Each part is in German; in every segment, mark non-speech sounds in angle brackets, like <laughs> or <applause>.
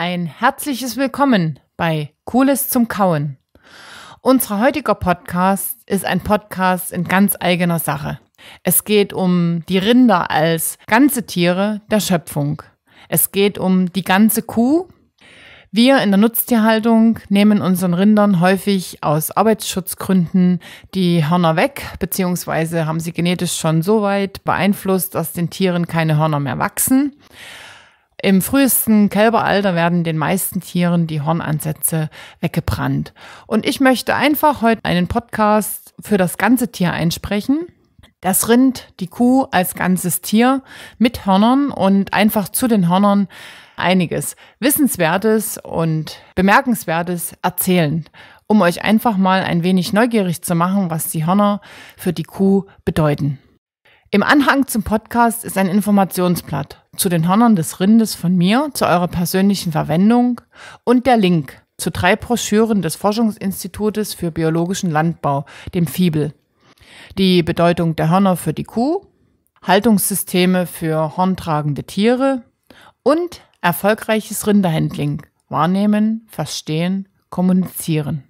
ein herzliches Willkommen bei Cooles zum Kauen. Unser heutiger Podcast ist ein Podcast in ganz eigener Sache. Es geht um die Rinder als ganze Tiere der Schöpfung. Es geht um die ganze Kuh. Wir in der Nutztierhaltung nehmen unseren Rindern häufig aus Arbeitsschutzgründen die Hörner weg, beziehungsweise haben sie genetisch schon so weit beeinflusst, dass den Tieren keine Hörner mehr wachsen. Im frühesten Kälberalter werden den meisten Tieren die Hornansätze weggebrannt. Und ich möchte einfach heute einen Podcast für das ganze Tier einsprechen. Das Rind, die Kuh als ganzes Tier mit Hörnern und einfach zu den Hörnern einiges Wissenswertes und Bemerkenswertes erzählen, um euch einfach mal ein wenig neugierig zu machen, was die Hörner für die Kuh bedeuten. Im Anhang zum Podcast ist ein Informationsblatt zu den Hörnern des Rindes von mir, zu eurer persönlichen Verwendung und der Link zu drei Broschüren des Forschungsinstitutes für biologischen Landbau, dem FIBEL. Die Bedeutung der Hörner für die Kuh, Haltungssysteme für horntragende Tiere und erfolgreiches Rinderhandling, wahrnehmen, verstehen, kommunizieren.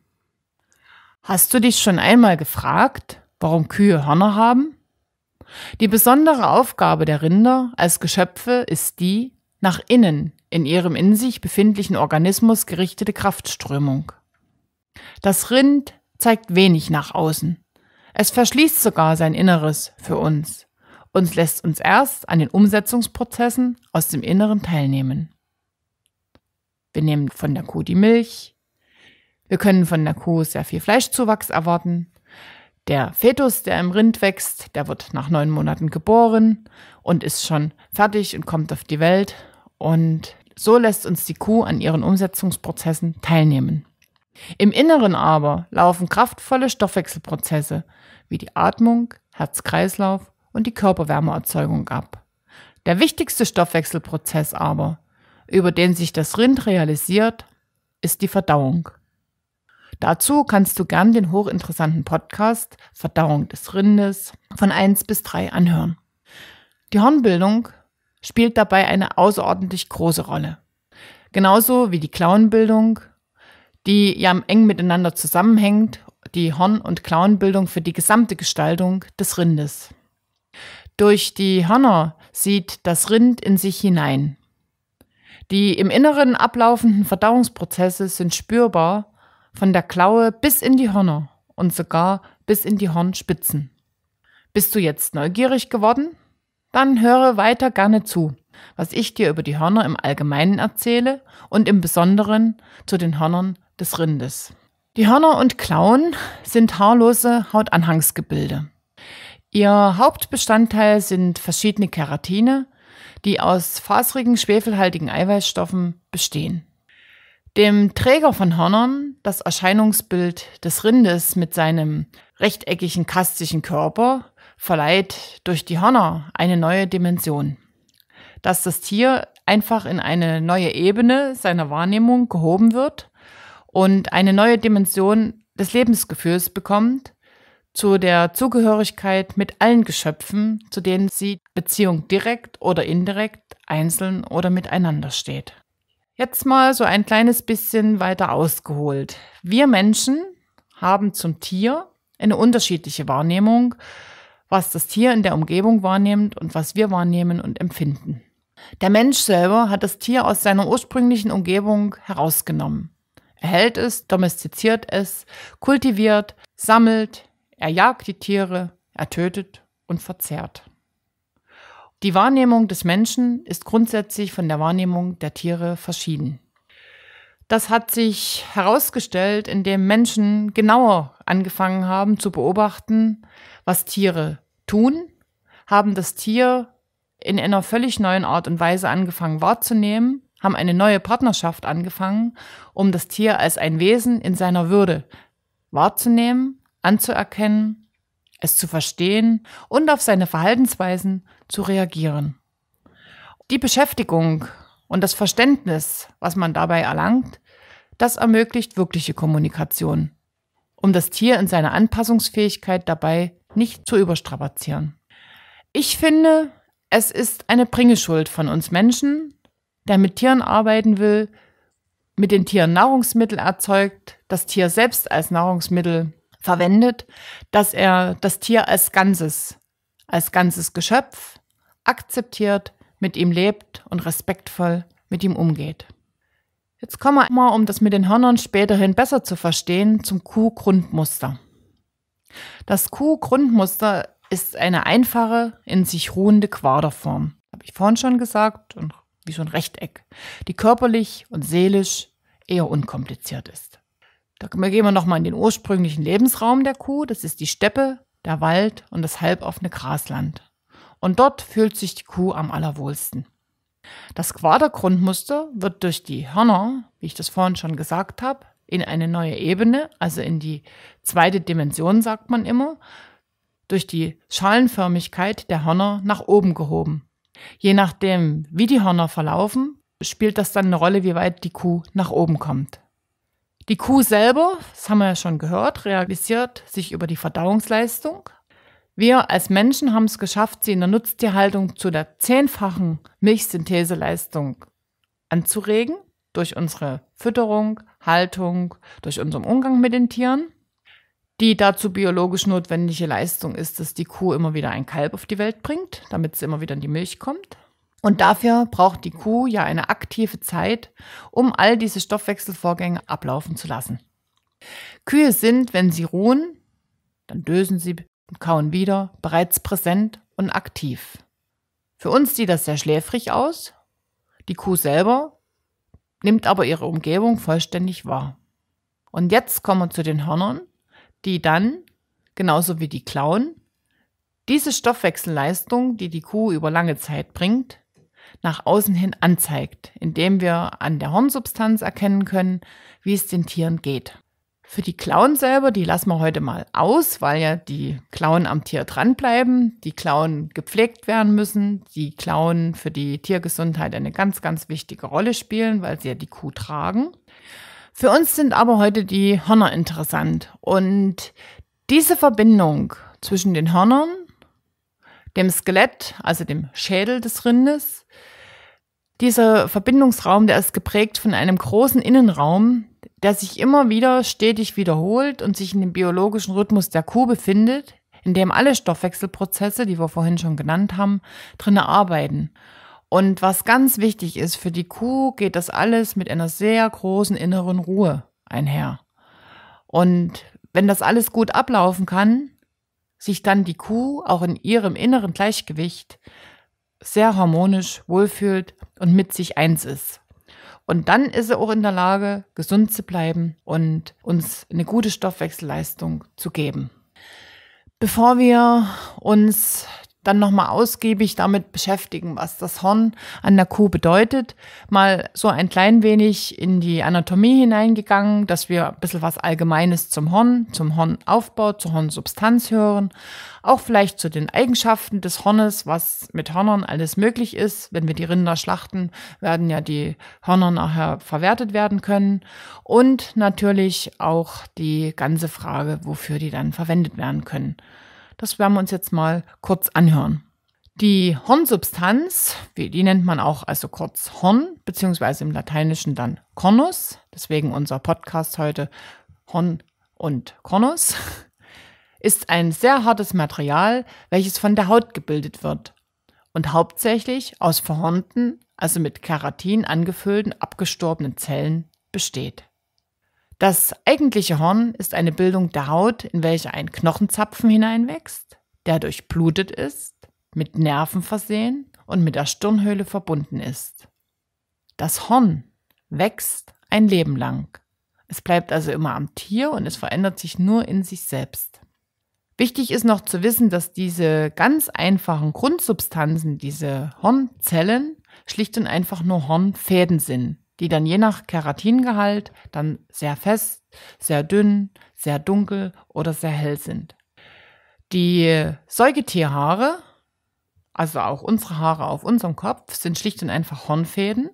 Hast du dich schon einmal gefragt, warum Kühe Hörner haben? Die besondere Aufgabe der Rinder als Geschöpfe ist die, nach innen in ihrem in sich befindlichen Organismus gerichtete Kraftströmung. Das Rind zeigt wenig nach außen. Es verschließt sogar sein Inneres für uns und lässt uns erst an den Umsetzungsprozessen aus dem Inneren teilnehmen. Wir nehmen von der Kuh die Milch. Wir können von der Kuh sehr viel Fleischzuwachs erwarten. Der Fetus, der im Rind wächst, der wird nach neun Monaten geboren und ist schon fertig und kommt auf die Welt. Und so lässt uns die Kuh an ihren Umsetzungsprozessen teilnehmen. Im Inneren aber laufen kraftvolle Stoffwechselprozesse wie die Atmung, Herz-Kreislauf und die Körperwärmeerzeugung ab. Der wichtigste Stoffwechselprozess aber, über den sich das Rind realisiert, ist die Verdauung. Dazu kannst du gern den hochinteressanten Podcast Verdauung des Rindes von 1 bis 3 anhören. Die Hornbildung spielt dabei eine außerordentlich große Rolle. Genauso wie die Klauenbildung, die ja eng miteinander zusammenhängt, die Horn- und Klauenbildung für die gesamte Gestaltung des Rindes. Durch die Hörner sieht das Rind in sich hinein. Die im Inneren ablaufenden Verdauungsprozesse sind spürbar von der Klaue bis in die Hörner und sogar bis in die Hornspitzen. Bist du jetzt neugierig geworden? Dann höre weiter gerne zu, was ich dir über die Hörner im Allgemeinen erzähle und im Besonderen zu den Hörnern des Rindes. Die Hörner und Klauen sind haarlose Hautanhangsgebilde. Ihr Hauptbestandteil sind verschiedene Keratine, die aus fasrigen, schwefelhaltigen Eiweißstoffen bestehen. Dem Träger von Hörnern, das Erscheinungsbild des Rindes mit seinem rechteckigen kastischen Körper, verleiht durch die Hörner eine neue Dimension. Dass das Tier einfach in eine neue Ebene seiner Wahrnehmung gehoben wird und eine neue Dimension des Lebensgefühls bekommt, zu der Zugehörigkeit mit allen Geschöpfen, zu denen sie Beziehung direkt oder indirekt, einzeln oder miteinander steht. Jetzt mal so ein kleines bisschen weiter ausgeholt. Wir Menschen haben zum Tier eine unterschiedliche Wahrnehmung, was das Tier in der Umgebung wahrnimmt und was wir wahrnehmen und empfinden. Der Mensch selber hat das Tier aus seiner ursprünglichen Umgebung herausgenommen. Er hält es, domestiziert es, kultiviert, sammelt, er jagt die Tiere, er tötet und verzehrt. Die Wahrnehmung des Menschen ist grundsätzlich von der Wahrnehmung der Tiere verschieden. Das hat sich herausgestellt, indem Menschen genauer angefangen haben zu beobachten, was Tiere tun, haben das Tier in einer völlig neuen Art und Weise angefangen wahrzunehmen, haben eine neue Partnerschaft angefangen, um das Tier als ein Wesen in seiner Würde wahrzunehmen, anzuerkennen es zu verstehen und auf seine Verhaltensweisen zu reagieren. Die Beschäftigung und das Verständnis, was man dabei erlangt, das ermöglicht wirkliche Kommunikation, um das Tier in seiner Anpassungsfähigkeit dabei nicht zu überstrapazieren. Ich finde, es ist eine Bringeschuld von uns Menschen, der mit Tieren arbeiten will, mit den Tieren Nahrungsmittel erzeugt, das Tier selbst als Nahrungsmittel verwendet, dass er das Tier als Ganzes, als ganzes Geschöpf akzeptiert, mit ihm lebt und respektvoll mit ihm umgeht. Jetzt kommen wir mal, um das mit den Hörnern späterhin besser zu verstehen, zum Kuh-Grundmuster. Das Kuh-Grundmuster ist eine einfache, in sich ruhende Quaderform. Habe ich vorhin schon gesagt, und wie so ein Rechteck, die körperlich und seelisch eher unkompliziert ist. Da gehen wir nochmal in den ursprünglichen Lebensraum der Kuh. Das ist die Steppe, der Wald und das halboffene Grasland. Und dort fühlt sich die Kuh am allerwohlsten. Das Quadergrundmuster wird durch die Hörner, wie ich das vorhin schon gesagt habe, in eine neue Ebene, also in die zweite Dimension, sagt man immer, durch die Schalenförmigkeit der Hörner nach oben gehoben. Je nachdem, wie die Hörner verlaufen, spielt das dann eine Rolle, wie weit die Kuh nach oben kommt. Die Kuh selber, das haben wir ja schon gehört, realisiert sich über die Verdauungsleistung. Wir als Menschen haben es geschafft, sie in der Nutztierhaltung zu der zehnfachen Milchsyntheseleistung anzuregen, durch unsere Fütterung, Haltung, durch unseren Umgang mit den Tieren. Die dazu biologisch notwendige Leistung ist, dass die Kuh immer wieder ein Kalb auf die Welt bringt, damit sie immer wieder in die Milch kommt. Und dafür braucht die Kuh ja eine aktive Zeit, um all diese Stoffwechselvorgänge ablaufen zu lassen. Kühe sind, wenn sie ruhen, dann dösen sie und kauen wieder, bereits präsent und aktiv. Für uns sieht das sehr schläfrig aus. Die Kuh selber nimmt aber ihre Umgebung vollständig wahr. Und jetzt kommen wir zu den Hörnern, die dann, genauso wie die Klauen, diese Stoffwechselleistung, die die Kuh über lange Zeit bringt, nach außen hin anzeigt, indem wir an der Hornsubstanz erkennen können, wie es den Tieren geht. Für die Klauen selber, die lassen wir heute mal aus, weil ja die Klauen am Tier dranbleiben, die Klauen gepflegt werden müssen, die Klauen für die Tiergesundheit eine ganz, ganz wichtige Rolle spielen, weil sie ja die Kuh tragen. Für uns sind aber heute die Hörner interessant und diese Verbindung zwischen den Hörnern, dem Skelett, also dem Schädel des Rindes dieser Verbindungsraum, der ist geprägt von einem großen Innenraum, der sich immer wieder stetig wiederholt und sich in dem biologischen Rhythmus der Kuh befindet, in dem alle Stoffwechselprozesse, die wir vorhin schon genannt haben, drin arbeiten. Und was ganz wichtig ist, für die Kuh geht das alles mit einer sehr großen inneren Ruhe einher. Und wenn das alles gut ablaufen kann, sich dann die Kuh auch in ihrem inneren Gleichgewicht sehr harmonisch wohlfühlt und mit sich eins ist. Und dann ist er auch in der Lage, gesund zu bleiben und uns eine gute Stoffwechselleistung zu geben. Bevor wir uns dann nochmal ausgiebig damit beschäftigen, was das Horn an der Kuh bedeutet. Mal so ein klein wenig in die Anatomie hineingegangen, dass wir ein bisschen was Allgemeines zum Horn, zum Hornaufbau, zur Hornsubstanz hören. Auch vielleicht zu den Eigenschaften des Hornes, was mit Hörnern alles möglich ist. Wenn wir die Rinder schlachten, werden ja die Hörner nachher verwertet werden können. Und natürlich auch die ganze Frage, wofür die dann verwendet werden können. Das werden wir uns jetzt mal kurz anhören. Die Hornsubstanz, die nennt man auch also kurz Horn, beziehungsweise im Lateinischen dann Cornus, deswegen unser Podcast heute Horn und Cornus, <laughs> ist ein sehr hartes Material, welches von der Haut gebildet wird und hauptsächlich aus verhornten, also mit Keratin angefüllten, abgestorbenen Zellen besteht. Das eigentliche Horn ist eine Bildung der Haut, in welche ein Knochenzapfen hineinwächst, der durchblutet ist, mit Nerven versehen und mit der Stirnhöhle verbunden ist. Das Horn wächst ein Leben lang. Es bleibt also immer am Tier und es verändert sich nur in sich selbst. Wichtig ist noch zu wissen, dass diese ganz einfachen Grundsubstanzen, diese Hornzellen, schlicht und einfach nur Hornfäden sind, die dann je nach Keratingehalt dann sehr fest, sehr dünn, sehr dunkel oder sehr hell sind. Die Säugetierhaare, also auch unsere Haare auf unserem Kopf, sind schlicht und einfach Hornfäden.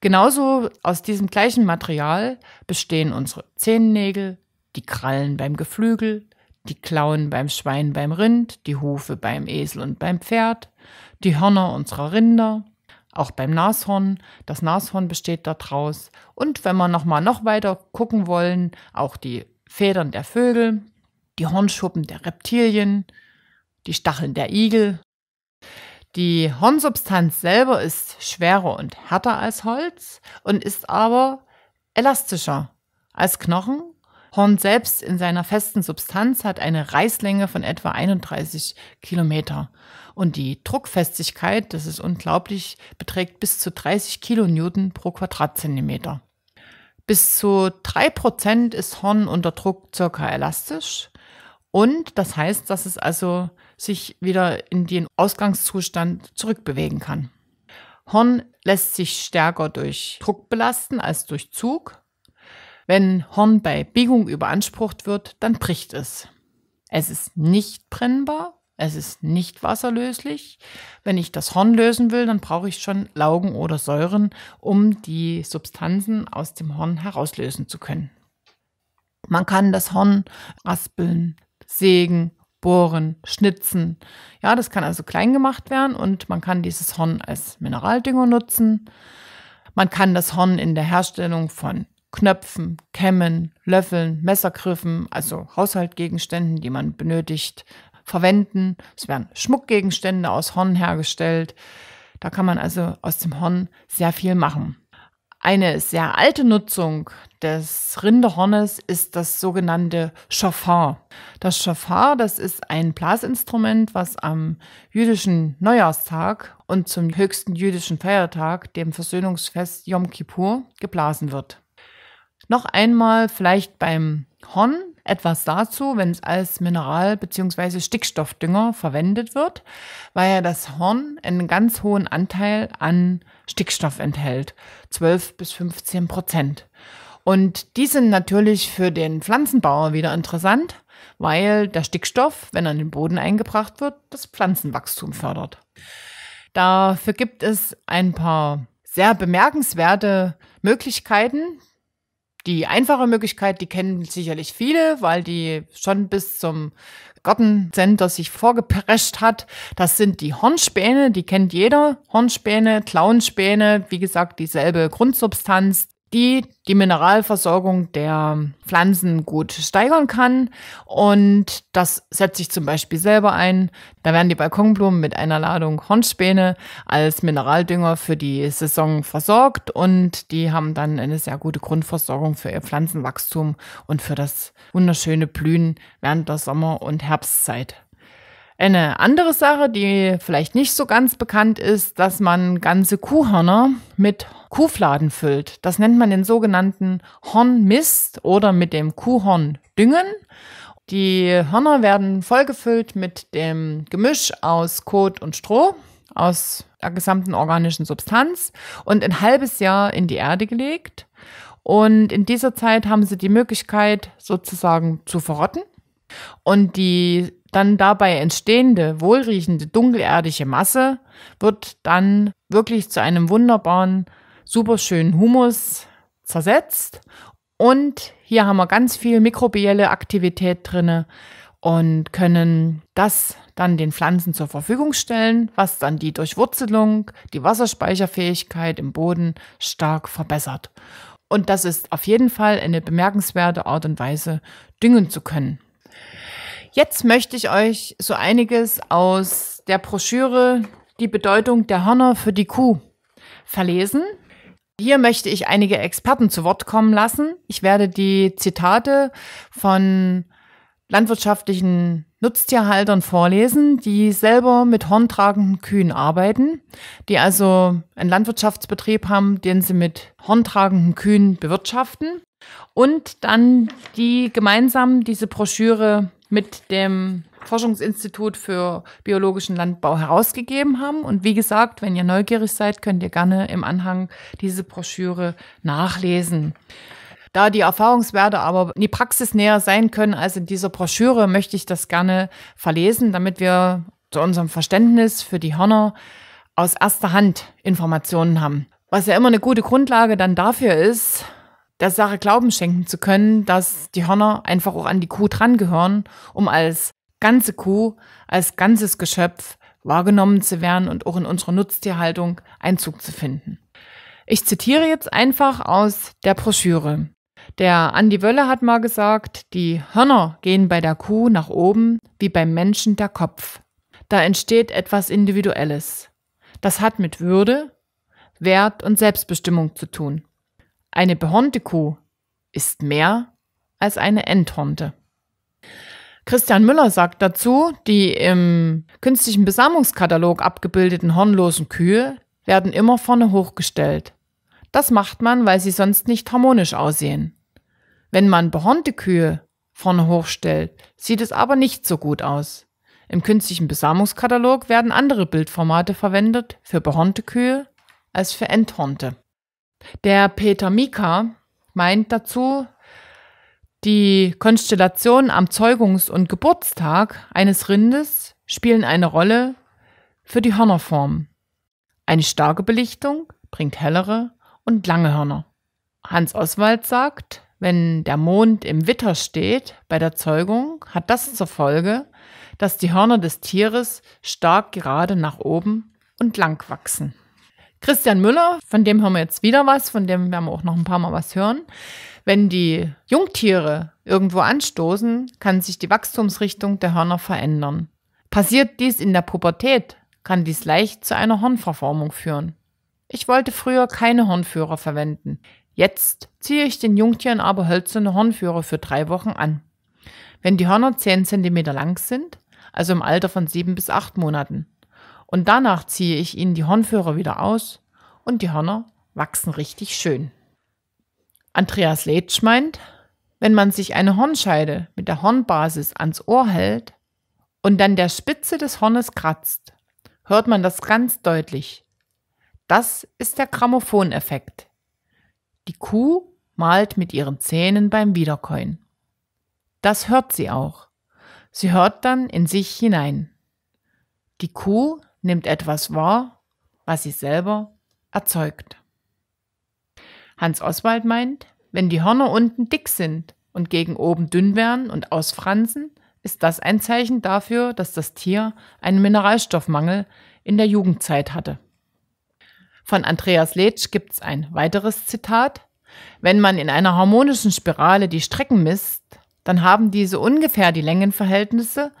Genauso aus diesem gleichen Material bestehen unsere Zehennägel, die Krallen beim Geflügel, die Klauen beim Schwein, beim Rind, die Hufe beim Esel und beim Pferd, die Hörner unserer Rinder, auch beim Nashorn. Das Nashorn besteht daraus. Und wenn wir nochmal noch weiter gucken wollen, auch die Federn der Vögel, die Hornschuppen der Reptilien, die Stacheln der Igel. Die Hornsubstanz selber ist schwerer und härter als Holz und ist aber elastischer als Knochen Horn selbst in seiner festen Substanz hat eine Reißlänge von etwa 31 Kilometer. Und die Druckfestigkeit, das ist unglaublich, beträgt bis zu 30 Kilonewton pro Quadratzentimeter. Bis zu drei Prozent ist Horn unter Druck circa elastisch. Und das heißt, dass es also sich wieder in den Ausgangszustand zurückbewegen kann. Horn lässt sich stärker durch Druck belasten als durch Zug. Wenn Horn bei Biegung überansprucht wird, dann bricht es. Es ist nicht brennbar, es ist nicht wasserlöslich. Wenn ich das Horn lösen will, dann brauche ich schon Laugen oder Säuren, um die Substanzen aus dem Horn herauslösen zu können. Man kann das Horn raspeln, sägen, bohren, schnitzen. Ja, das kann also klein gemacht werden und man kann dieses Horn als Mineraldünger nutzen. Man kann das Horn in der Herstellung von Knöpfen, Kämmen, Löffeln, Messergriffen, also Haushaltgegenständen, die man benötigt, verwenden. Es werden Schmuckgegenstände aus Horn hergestellt. Da kann man also aus dem Horn sehr viel machen. Eine sehr alte Nutzung des Rinderhornes ist das sogenannte Schofar. Das Schofar, das ist ein Blasinstrument, was am jüdischen Neujahrstag und zum höchsten jüdischen Feiertag, dem Versöhnungsfest Yom Kippur, geblasen wird. Noch einmal vielleicht beim Horn etwas dazu, wenn es als Mineral- bzw. Stickstoffdünger verwendet wird, weil ja das Horn einen ganz hohen Anteil an Stickstoff enthält, 12 bis 15 Prozent. Und die sind natürlich für den Pflanzenbauer wieder interessant, weil der Stickstoff, wenn er in den Boden eingebracht wird, das Pflanzenwachstum fördert. Dafür gibt es ein paar sehr bemerkenswerte Möglichkeiten, die einfache Möglichkeit, die kennen sicherlich viele, weil die schon bis zum Gartencenter sich vorgeprescht hat. Das sind die Hornspäne, die kennt jeder. Hornspäne, Klauenspäne, wie gesagt, dieselbe Grundsubstanz die die Mineralversorgung der Pflanzen gut steigern kann. Und das setze ich zum Beispiel selber ein. Da werden die Balkonblumen mit einer Ladung Hornspäne als Mineraldünger für die Saison versorgt und die haben dann eine sehr gute Grundversorgung für ihr Pflanzenwachstum und für das wunderschöne Blühen während der Sommer- und Herbstzeit. Eine andere Sache, die vielleicht nicht so ganz bekannt ist, dass man ganze Kuhhörner mit Kuhfladen füllt. Das nennt man den sogenannten Hornmist oder mit dem Kuhhorn düngen. Die Hörner werden vollgefüllt mit dem Gemisch aus Kot und Stroh, aus der gesamten organischen Substanz und ein halbes Jahr in die Erde gelegt. Und in dieser Zeit haben sie die Möglichkeit, sozusagen zu verrotten. Und die dann dabei entstehende, wohlriechende, dunkelerdige Masse wird dann wirklich zu einem wunderbaren, superschönen Humus zersetzt. Und hier haben wir ganz viel mikrobielle Aktivität drinne und können das dann den Pflanzen zur Verfügung stellen, was dann die Durchwurzelung, die Wasserspeicherfähigkeit im Boden stark verbessert. Und das ist auf jeden Fall eine bemerkenswerte Art und Weise, düngen zu können. Jetzt möchte ich euch so einiges aus der Broschüre Die Bedeutung der Hörner für die Kuh verlesen. Hier möchte ich einige Experten zu Wort kommen lassen. Ich werde die Zitate von landwirtschaftlichen Nutztierhaltern vorlesen, die selber mit horntragenden Kühen arbeiten, die also einen Landwirtschaftsbetrieb haben, den sie mit horntragenden Kühen bewirtschaften und dann die gemeinsam diese Broschüre mit dem Forschungsinstitut für biologischen Landbau herausgegeben haben. Und wie gesagt, wenn ihr neugierig seid, könnt ihr gerne im Anhang diese Broschüre nachlesen. Da die Erfahrungswerte aber in die Praxis näher sein können als in dieser Broschüre, möchte ich das gerne verlesen, damit wir zu unserem Verständnis für die Hörner aus erster Hand Informationen haben. Was ja immer eine gute Grundlage dann dafür ist, der Sache Glauben schenken zu können, dass die Hörner einfach auch an die Kuh dran gehören, um als ganze Kuh, als ganzes Geschöpf wahrgenommen zu werden und auch in unserer Nutztierhaltung Einzug zu finden. Ich zitiere jetzt einfach aus der Broschüre. Der Andi Wölle hat mal gesagt, die Hörner gehen bei der Kuh nach oben wie beim Menschen der Kopf. Da entsteht etwas Individuelles. Das hat mit Würde, Wert und Selbstbestimmung zu tun. Eine behornte Kuh ist mehr als eine Enthornte. Christian Müller sagt dazu, die im künstlichen Besamungskatalog abgebildeten hornlosen Kühe werden immer vorne hochgestellt. Das macht man, weil sie sonst nicht harmonisch aussehen. Wenn man behornte Kühe vorne hochstellt, sieht es aber nicht so gut aus. Im künstlichen Besamungskatalog werden andere Bildformate verwendet für behornte Kühe als für enthornte. Der Peter Mika meint dazu, die Konstellation am Zeugungs- und Geburtstag eines Rindes spielen eine Rolle für die Hörnerform. Eine starke Belichtung bringt hellere und lange Hörner. Hans Oswald sagt, wenn der Mond im Witter steht bei der Zeugung, hat das zur Folge, dass die Hörner des Tieres stark gerade nach oben und lang wachsen. Christian Müller, von dem hören wir jetzt wieder was, von dem werden wir auch noch ein paar Mal was hören. Wenn die Jungtiere irgendwo anstoßen, kann sich die Wachstumsrichtung der Hörner verändern. Passiert dies in der Pubertät, kann dies leicht zu einer Hornverformung führen. Ich wollte früher keine Hornführer verwenden. Jetzt ziehe ich den Jungtieren aber hölzerne Hornführer für drei Wochen an. Wenn die Hörner 10 cm lang sind, also im Alter von 7 bis 8 Monaten, und danach ziehe ich ihnen die Hornführer wieder aus und die Hörner wachsen richtig schön. Andreas Letsch meint, wenn man sich eine Hornscheide mit der Hornbasis ans Ohr hält und dann der Spitze des Hornes kratzt, hört man das ganz deutlich. Das ist der Grammophoneffekt. Die Kuh malt mit ihren Zähnen beim Wiederkäuen. Das hört sie auch. Sie hört dann in sich hinein. Die Kuh nimmt etwas wahr, was sie selber erzeugt. Hans Oswald meint, wenn die Hörner unten dick sind und gegen oben dünn werden und ausfransen, ist das ein Zeichen dafür, dass das Tier einen Mineralstoffmangel in der Jugendzeit hatte. Von Andreas Letsch gibt es ein weiteres Zitat. Wenn man in einer harmonischen Spirale die Strecken misst, dann haben diese ungefähr die Längenverhältnisse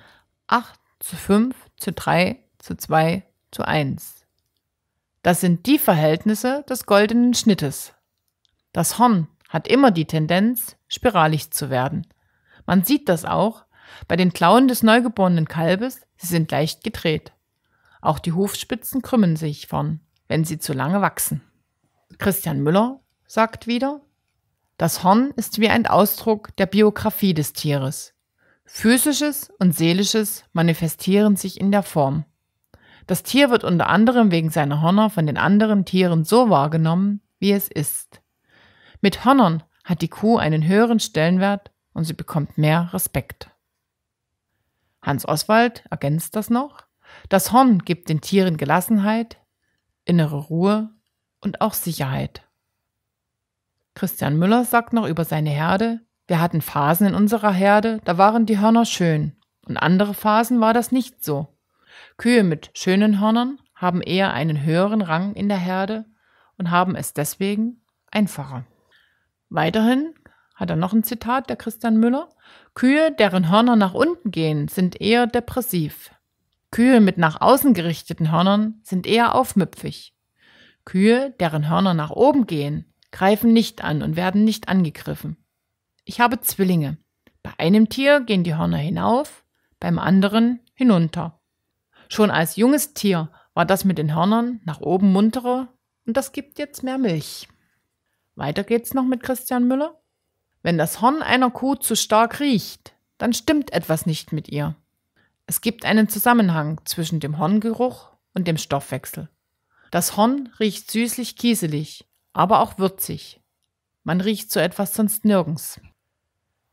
8 zu 5 zu 3 zu 2 zu 1. Das sind die Verhältnisse des goldenen Schnittes. Das Horn hat immer die Tendenz, spiralig zu werden. Man sieht das auch bei den Klauen des neugeborenen Kalbes, sie sind leicht gedreht. Auch die Hufspitzen krümmen sich vorn, wenn sie zu lange wachsen. Christian Müller sagt wieder, das Horn ist wie ein Ausdruck der Biografie des Tieres. Physisches und Seelisches manifestieren sich in der Form. Das Tier wird unter anderem wegen seiner Hörner von den anderen Tieren so wahrgenommen, wie es ist. Mit Hörnern hat die Kuh einen höheren Stellenwert und sie bekommt mehr Respekt. Hans Oswald ergänzt das noch. Das Horn gibt den Tieren Gelassenheit, innere Ruhe und auch Sicherheit. Christian Müller sagt noch über seine Herde, wir hatten Phasen in unserer Herde, da waren die Hörner schön und andere Phasen war das nicht so. Kühe mit schönen Hörnern haben eher einen höheren Rang in der Herde und haben es deswegen einfacher. Weiterhin hat er noch ein Zitat der Christian Müller. Kühe, deren Hörner nach unten gehen, sind eher depressiv. Kühe mit nach außen gerichteten Hörnern sind eher aufmüpfig. Kühe, deren Hörner nach oben gehen, greifen nicht an und werden nicht angegriffen. Ich habe Zwillinge. Bei einem Tier gehen die Hörner hinauf, beim anderen hinunter. Schon als junges Tier war das mit den Hörnern nach oben munterer und das gibt jetzt mehr Milch. Weiter geht's noch mit Christian Müller. Wenn das Horn einer Kuh zu stark riecht, dann stimmt etwas nicht mit ihr. Es gibt einen Zusammenhang zwischen dem Horngeruch und dem Stoffwechsel. Das Horn riecht süßlich kieselig, aber auch würzig. Man riecht so etwas sonst nirgends.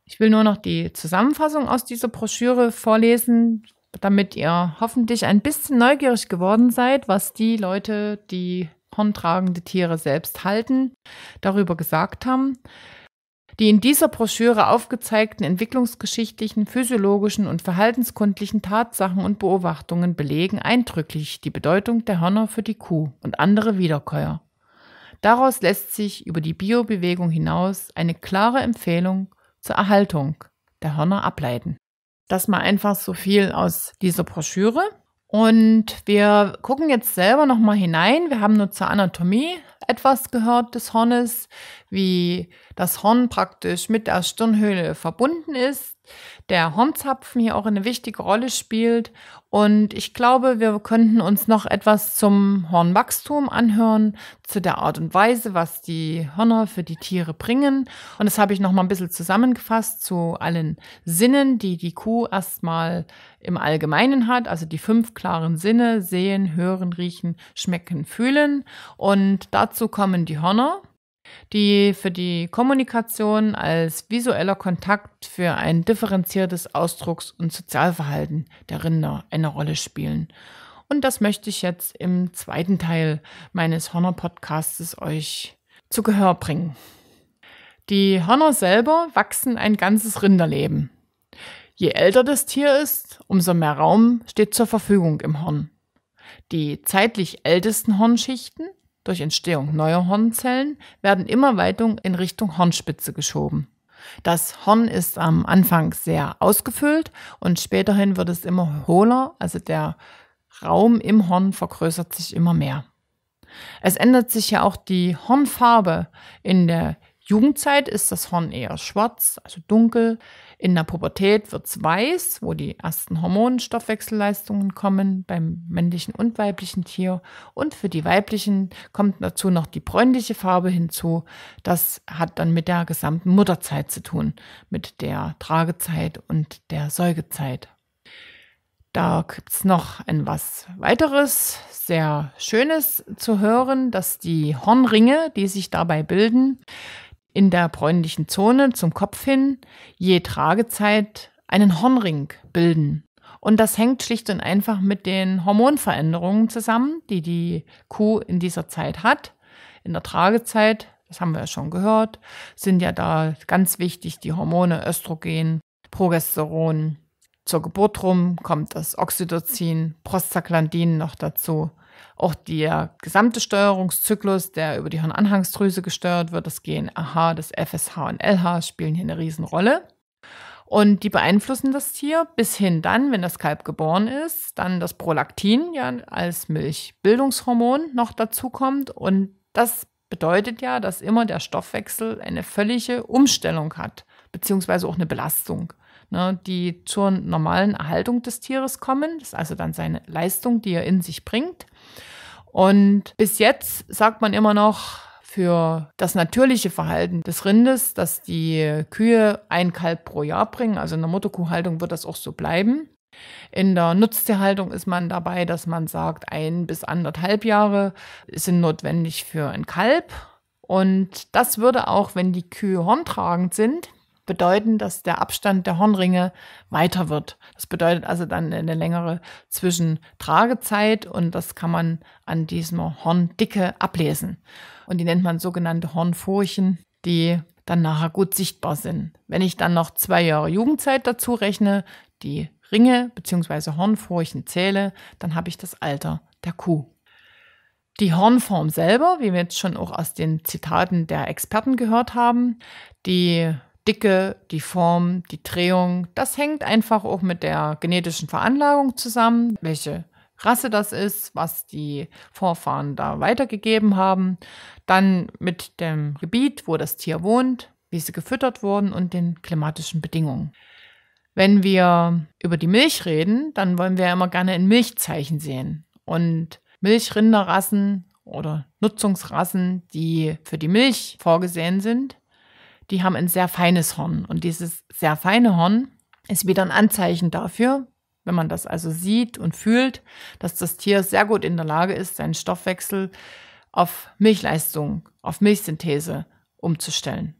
Ich will nur noch die Zusammenfassung aus dieser Broschüre vorlesen, damit ihr hoffentlich ein bisschen neugierig geworden seid, was die Leute, die horntragende Tiere selbst halten, darüber gesagt haben. Die in dieser Broschüre aufgezeigten entwicklungsgeschichtlichen, physiologischen und verhaltenskundlichen Tatsachen und Beobachtungen belegen eindrücklich die Bedeutung der Hörner für die Kuh und andere Wiederkäuer. Daraus lässt sich über die Biobewegung hinaus eine klare Empfehlung zur Erhaltung der Hörner ableiten. Das mal einfach so viel aus dieser Broschüre. Und wir gucken jetzt selber nochmal hinein. Wir haben nur zur Anatomie etwas gehört des Hornes, wie das Horn praktisch mit der Stirnhöhle verbunden ist, der Hornzapfen hier auch eine wichtige Rolle spielt. Und ich glaube, wir könnten uns noch etwas zum Hornwachstum anhören, zu der Art und Weise, was die Hörner für die Tiere bringen. Und das habe ich noch mal ein bisschen zusammengefasst zu allen Sinnen, die die Kuh erstmal im Allgemeinen hat. Also die fünf klaren Sinne, sehen, hören, riechen, schmecken, fühlen. Und dazu kommen die Hörner die für die Kommunikation als visueller Kontakt für ein differenziertes Ausdrucks- und Sozialverhalten der Rinder eine Rolle spielen. Und das möchte ich jetzt im zweiten Teil meines Horner-Podcasts euch zu Gehör bringen. Die Hörner selber wachsen ein ganzes Rinderleben. Je älter das Tier ist, umso mehr Raum steht zur Verfügung im Horn. Die zeitlich ältesten Hornschichten durch Entstehung neuer Hornzellen werden immer Weitungen in Richtung Hornspitze geschoben. Das Horn ist am Anfang sehr ausgefüllt und späterhin wird es immer hohler, also der Raum im Horn vergrößert sich immer mehr. Es ändert sich ja auch die Hornfarbe. In der Jugendzeit ist das Horn eher schwarz, also dunkel. In der Pubertät wird es weiß, wo die ersten Hormonstoffwechselleistungen kommen beim männlichen und weiblichen Tier. Und für die weiblichen kommt dazu noch die bräunliche Farbe hinzu. Das hat dann mit der gesamten Mutterzeit zu tun, mit der Tragezeit und der Säugezeit. Da gibt es noch ein was weiteres, sehr schönes zu hören, dass die Hornringe, die sich dabei bilden, in der bräunlichen Zone zum Kopf hin je Tragezeit einen Hornring bilden. Und das hängt schlicht und einfach mit den Hormonveränderungen zusammen, die die Kuh in dieser Zeit hat. In der Tragezeit, das haben wir ja schon gehört, sind ja da ganz wichtig die Hormone Östrogen, Progesteron. Zur Geburt rum kommt das Oxytocin, Prostaglandin noch dazu. Auch der gesamte Steuerungszyklus, der über die Hirnanhangsdrüse gesteuert wird, das GNAH, das FSH und LH spielen hier eine Riesenrolle. Und die beeinflussen das Tier bis hin dann, wenn das Kalb geboren ist, dann das Prolaktin ja als Milchbildungshormon noch dazukommt. Und das bedeutet ja, dass immer der Stoffwechsel eine völlige Umstellung hat, beziehungsweise auch eine Belastung ne, die zur normalen Erhaltung des Tieres kommen. Das ist also dann seine Leistung, die er in sich bringt. Und bis jetzt sagt man immer noch, für das natürliche Verhalten des Rindes, dass die Kühe ein Kalb pro Jahr bringen. Also in der Mutterkuhhaltung wird das auch so bleiben. In der Nutztierhaltung ist man dabei, dass man sagt, ein bis anderthalb Jahre sind notwendig für ein Kalb. Und das würde auch, wenn die Kühe horntragend sind, bedeuten, dass der Abstand der Hornringe weiter wird. Das bedeutet also dann eine längere Zwischentragezeit und das kann man an diesem Horndicke ablesen. Und die nennt man sogenannte Hornfurchen, die dann nachher gut sichtbar sind. Wenn ich dann noch zwei Jahre Jugendzeit dazu rechne, die Ringe bzw. Hornfurchen zähle, dann habe ich das Alter der Kuh. Die Hornform selber, wie wir jetzt schon auch aus den Zitaten der Experten gehört haben, die Dicke, die Form, die Drehung, das hängt einfach auch mit der genetischen Veranlagung zusammen, welche Rasse das ist, was die Vorfahren da weitergegeben haben, dann mit dem Gebiet, wo das Tier wohnt, wie sie gefüttert wurden und den klimatischen Bedingungen. Wenn wir über die Milch reden, dann wollen wir ja immer gerne ein Milchzeichen sehen. Und Milchrinderrassen oder Nutzungsrassen, die für die Milch vorgesehen sind, die haben ein sehr feines Horn. Und dieses sehr feine Horn ist wieder ein Anzeichen dafür, wenn man das also sieht und fühlt, dass das Tier sehr gut in der Lage ist, seinen Stoffwechsel auf Milchleistung, auf Milchsynthese umzustellen.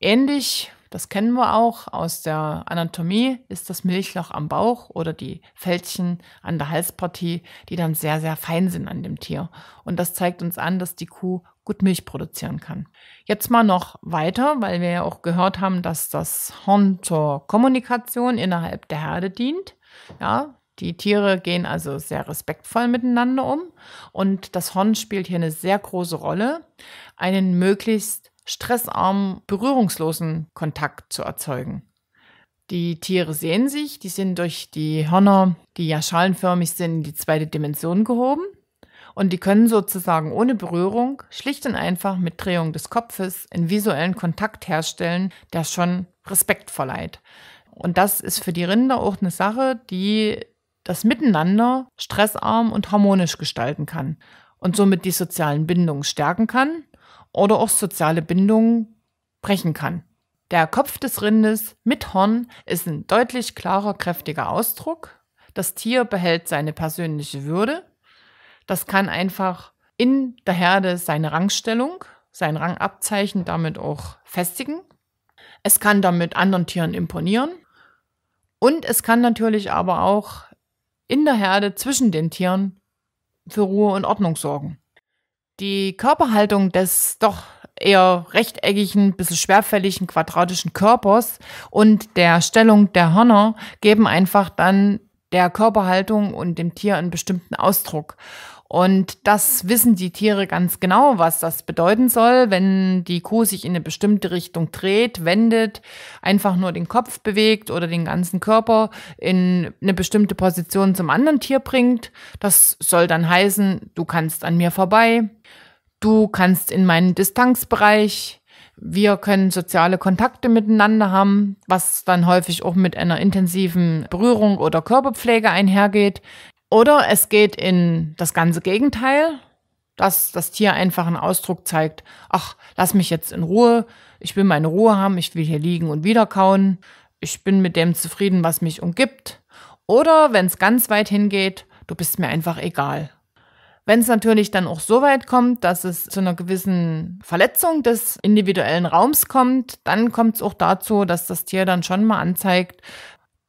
Ähnlich, das kennen wir auch aus der Anatomie, ist das Milchloch am Bauch oder die Fältchen an der Halspartie, die dann sehr, sehr fein sind an dem Tier. Und das zeigt uns an, dass die Kuh gut Milch produzieren kann. Jetzt mal noch weiter, weil wir ja auch gehört haben, dass das Horn zur Kommunikation innerhalb der Herde dient. Ja, die Tiere gehen also sehr respektvoll miteinander um und das Horn spielt hier eine sehr große Rolle, einen möglichst stressarmen, berührungslosen Kontakt zu erzeugen. Die Tiere sehen sich, die sind durch die Hörner, die ja schalenförmig sind, in die zweite Dimension gehoben. Und die können sozusagen ohne Berührung schlicht und einfach mit Drehung des Kopfes einen visuellen Kontakt herstellen, der schon Respekt verleiht. Und das ist für die Rinder auch eine Sache, die das Miteinander stressarm und harmonisch gestalten kann und somit die sozialen Bindungen stärken kann oder auch soziale Bindungen brechen kann. Der Kopf des Rindes mit Horn ist ein deutlich klarer, kräftiger Ausdruck. Das Tier behält seine persönliche Würde das kann einfach in der Herde seine Rangstellung, sein Rangabzeichen damit auch festigen. Es kann damit anderen Tieren imponieren. Und es kann natürlich aber auch in der Herde zwischen den Tieren für Ruhe und Ordnung sorgen. Die Körperhaltung des doch eher rechteckigen, bisschen schwerfälligen, quadratischen Körpers und der Stellung der Hörner geben einfach dann der Körperhaltung und dem Tier einen bestimmten Ausdruck. Und das wissen die Tiere ganz genau, was das bedeuten soll, wenn die Kuh sich in eine bestimmte Richtung dreht, wendet, einfach nur den Kopf bewegt oder den ganzen Körper in eine bestimmte Position zum anderen Tier bringt. Das soll dann heißen, du kannst an mir vorbei, du kannst in meinen Distanzbereich, wir können soziale Kontakte miteinander haben, was dann häufig auch mit einer intensiven Berührung oder Körperpflege einhergeht. Oder es geht in das ganze Gegenteil, dass das Tier einfach einen Ausdruck zeigt, ach, lass mich jetzt in Ruhe, ich will meine Ruhe haben, ich will hier liegen und wieder kauen, ich bin mit dem zufrieden, was mich umgibt. Oder wenn es ganz weit hingeht, du bist mir einfach egal. Wenn es natürlich dann auch so weit kommt, dass es zu einer gewissen Verletzung des individuellen Raums kommt, dann kommt es auch dazu, dass das Tier dann schon mal anzeigt,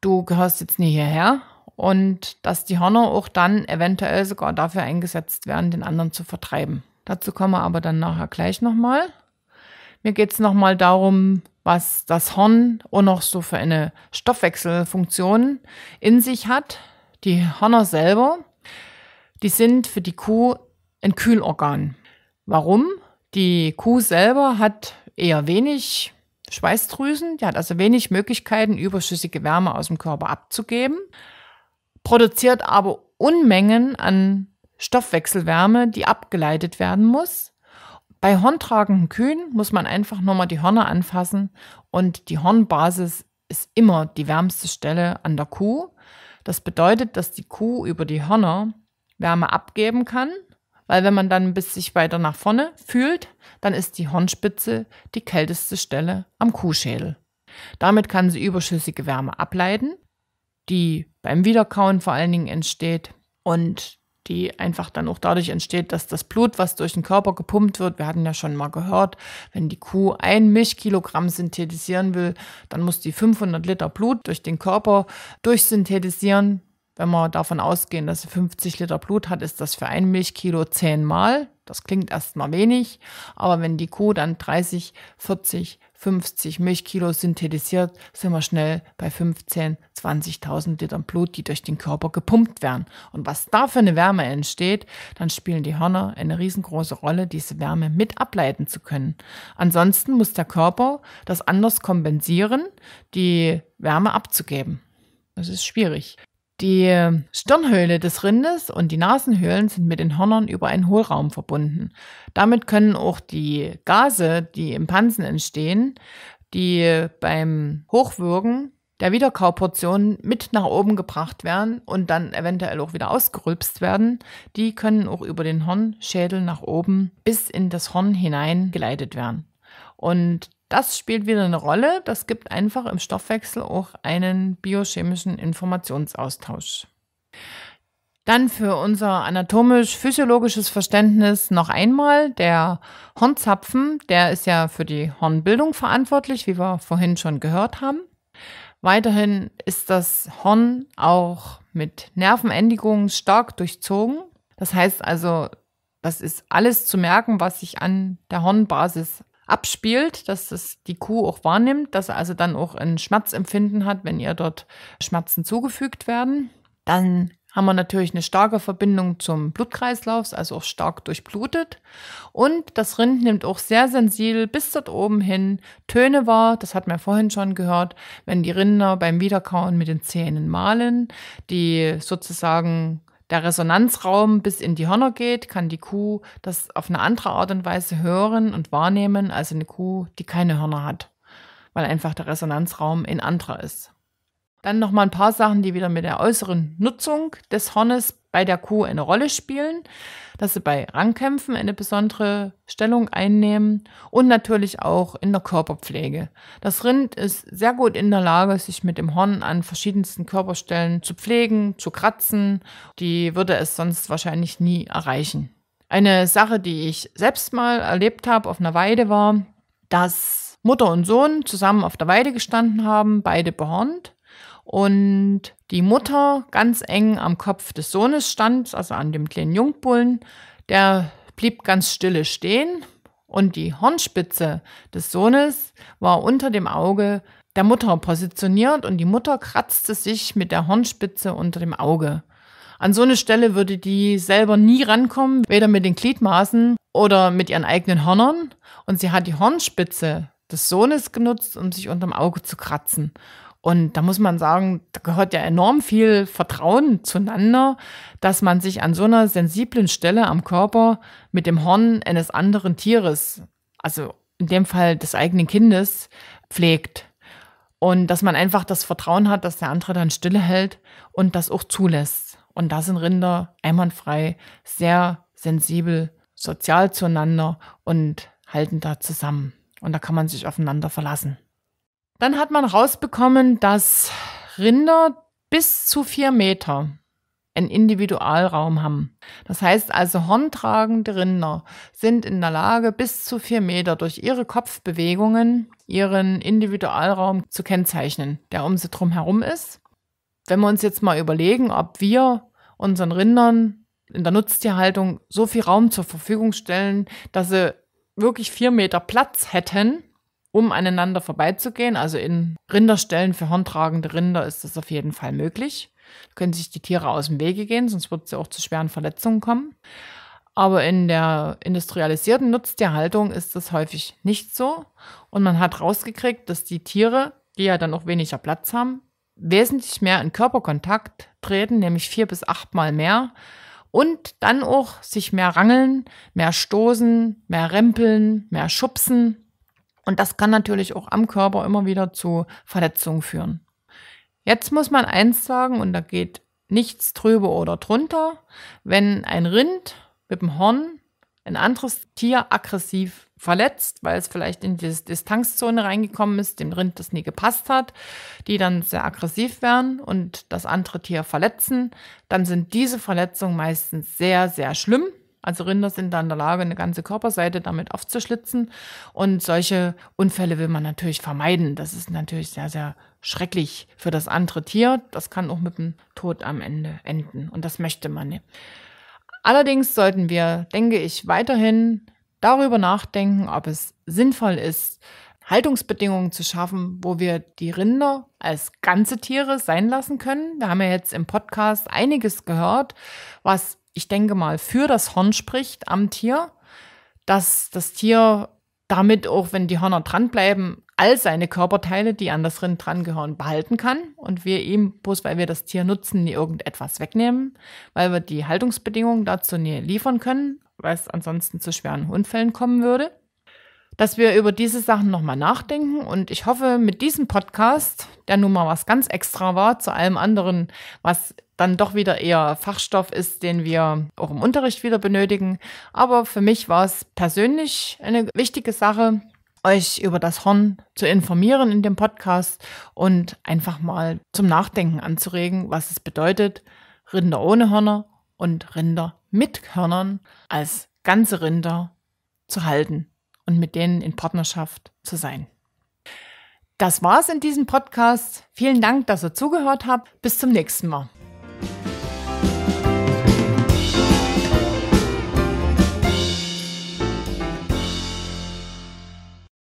du gehörst jetzt nie hierher und dass die Hörner auch dann eventuell sogar dafür eingesetzt werden, den anderen zu vertreiben. Dazu kommen wir aber dann nachher gleich nochmal. Mir geht es nochmal darum, was das Horn auch noch so für eine Stoffwechselfunktion in sich hat. Die Hörner selber, die sind für die Kuh ein Kühlorgan. Warum? Die Kuh selber hat eher wenig Schweißdrüsen, die hat also wenig Möglichkeiten, überschüssige Wärme aus dem Körper abzugeben produziert aber Unmengen an Stoffwechselwärme, die abgeleitet werden muss. Bei horntragenden Kühen muss man einfach nur mal die Hörner anfassen und die Hornbasis ist immer die wärmste Stelle an der Kuh. Das bedeutet, dass die Kuh über die Hörner Wärme abgeben kann, weil wenn man dann bis sich weiter nach vorne fühlt, dann ist die Hornspitze die kälteste Stelle am Kuhschädel. Damit kann sie überschüssige Wärme ableiten. Die beim Wiederkauen vor allen Dingen entsteht und die einfach dann auch dadurch entsteht, dass das Blut, was durch den Körper gepumpt wird, wir hatten ja schon mal gehört, wenn die Kuh ein Milchkilogramm synthetisieren will, dann muss die 500 Liter Blut durch den Körper durchsynthetisieren. Wenn wir davon ausgehen, dass sie 50 Liter Blut hat, ist das für ein Milchkilo zehnmal. Das klingt erstmal wenig, aber wenn die Kuh dann 30, 40, 50 Milchkilo synthetisiert, sind wir schnell bei 15.000, 20.000 Litern Blut, die durch den Körper gepumpt werden. Und was da für eine Wärme entsteht, dann spielen die Hörner eine riesengroße Rolle, diese Wärme mit ableiten zu können. Ansonsten muss der Körper das anders kompensieren, die Wärme abzugeben. Das ist schwierig. Die Stirnhöhle des Rindes und die Nasenhöhlen sind mit den Hörnern über einen Hohlraum verbunden. Damit können auch die Gase, die im Pansen entstehen, die beim Hochwürgen der Wiederkauportionen mit nach oben gebracht werden und dann eventuell auch wieder ausgerülpst werden, die können auch über den Hornschädel nach oben bis in das Horn hinein geleitet werden. Und das spielt wieder eine Rolle. Das gibt einfach im Stoffwechsel auch einen biochemischen Informationsaustausch. Dann für unser anatomisch-physiologisches Verständnis noch einmal der Hornzapfen. Der ist ja für die Hornbildung verantwortlich, wie wir vorhin schon gehört haben. Weiterhin ist das Horn auch mit Nervenendigungen stark durchzogen. Das heißt also, das ist alles zu merken, was sich an der Hornbasis abspielt, dass das die Kuh auch wahrnimmt, dass sie also dann auch ein Schmerzempfinden hat, wenn ihr dort Schmerzen zugefügt werden. Dann haben wir natürlich eine starke Verbindung zum Blutkreislauf, also auch stark durchblutet. Und das Rind nimmt auch sehr sensibel bis dort oben hin Töne wahr. Das hat man vorhin schon gehört, wenn die Rinder beim Wiederkauen mit den Zähnen malen, die sozusagen der Resonanzraum bis in die Hörner geht, kann die Kuh das auf eine andere Art und Weise hören und wahrnehmen als eine Kuh, die keine Hörner hat, weil einfach der Resonanzraum in anderer ist. Dann nochmal ein paar Sachen, die wieder mit der äußeren Nutzung des Hornes bei der Kuh eine Rolle spielen, dass sie bei Rangkämpfen eine besondere Stellung einnehmen und natürlich auch in der Körperpflege. Das Rind ist sehr gut in der Lage, sich mit dem Horn an verschiedensten Körperstellen zu pflegen, zu kratzen. Die würde es sonst wahrscheinlich nie erreichen. Eine Sache, die ich selbst mal erlebt habe auf einer Weide war, dass Mutter und Sohn zusammen auf der Weide gestanden haben, beide behornt und die Mutter ganz eng am Kopf des Sohnes stand, also an dem kleinen Jungbullen, der blieb ganz stille stehen und die Hornspitze des Sohnes war unter dem Auge der Mutter positioniert und die Mutter kratzte sich mit der Hornspitze unter dem Auge. An so eine Stelle würde die selber nie rankommen, weder mit den Gliedmaßen oder mit ihren eigenen Hörnern. Und sie hat die Hornspitze des Sohnes genutzt, um sich unterm Auge zu kratzen. Und da muss man sagen, da gehört ja enorm viel Vertrauen zueinander, dass man sich an so einer sensiblen Stelle am Körper mit dem Horn eines anderen Tieres, also in dem Fall des eigenen Kindes, pflegt. Und dass man einfach das Vertrauen hat, dass der andere dann stille hält und das auch zulässt. Und da sind Rinder einwandfrei sehr sensibel, sozial zueinander und halten da zusammen. Und da kann man sich aufeinander verlassen. Dann hat man rausbekommen, dass Rinder bis zu vier Meter einen Individualraum haben. Das heißt also, horntragende Rinder sind in der Lage, bis zu vier Meter durch ihre Kopfbewegungen ihren Individualraum zu kennzeichnen, der um sie drum herum ist. Wenn wir uns jetzt mal überlegen, ob wir unseren Rindern in der Nutztierhaltung so viel Raum zur Verfügung stellen, dass sie wirklich vier Meter Platz hätten, um aneinander vorbeizugehen. Also in Rinderstellen für horntragende Rinder ist das auf jeden Fall möglich. Da können sich die Tiere aus dem Wege gehen, sonst wird es ja auch zu schweren Verletzungen kommen. Aber in der industrialisierten Nutztierhaltung ist das häufig nicht so. Und man hat rausgekriegt, dass die Tiere, die ja dann auch weniger Platz haben, wesentlich mehr in Körperkontakt treten, nämlich vier bis achtmal mehr. Und dann auch sich mehr rangeln, mehr stoßen, mehr rempeln, mehr schubsen, und das kann natürlich auch am Körper immer wieder zu Verletzungen führen. Jetzt muss man eins sagen, und da geht nichts drüber oder drunter, wenn ein Rind mit dem Horn ein anderes Tier aggressiv verletzt, weil es vielleicht in die Distanzzone reingekommen ist, dem Rind das nie gepasst hat, die dann sehr aggressiv werden und das andere Tier verletzen, dann sind diese Verletzungen meistens sehr, sehr schlimm also Rinder sind da in der Lage, eine ganze Körperseite damit aufzuschlitzen. Und solche Unfälle will man natürlich vermeiden. Das ist natürlich sehr, sehr schrecklich für das andere Tier. Das kann auch mit dem Tod am Ende enden. Und das möchte man nicht. Allerdings sollten wir, denke ich, weiterhin darüber nachdenken, ob es sinnvoll ist, Haltungsbedingungen zu schaffen, wo wir die Rinder als ganze Tiere sein lassen können. Wir haben ja jetzt im Podcast einiges gehört, was ich denke mal, für das Horn spricht am Tier, dass das Tier damit auch, wenn die Hörner dranbleiben, all seine Körperteile, die an das Rind dran gehören, behalten kann und wir ihm, bloß weil wir das Tier nutzen, nie irgendetwas wegnehmen, weil wir die Haltungsbedingungen dazu nie liefern können, weil es ansonsten zu schweren Unfällen kommen würde dass wir über diese Sachen nochmal nachdenken. Und ich hoffe, mit diesem Podcast, der nun mal was ganz extra war, zu allem anderen, was dann doch wieder eher Fachstoff ist, den wir auch im Unterricht wieder benötigen. Aber für mich war es persönlich eine wichtige Sache, euch über das Horn zu informieren in dem Podcast und einfach mal zum Nachdenken anzuregen, was es bedeutet, Rinder ohne Hörner und Rinder mit Hörnern als ganze Rinder zu halten und mit denen in Partnerschaft zu sein. Das war's in diesem Podcast. Vielen Dank, dass ihr zugehört habt. Bis zum nächsten Mal.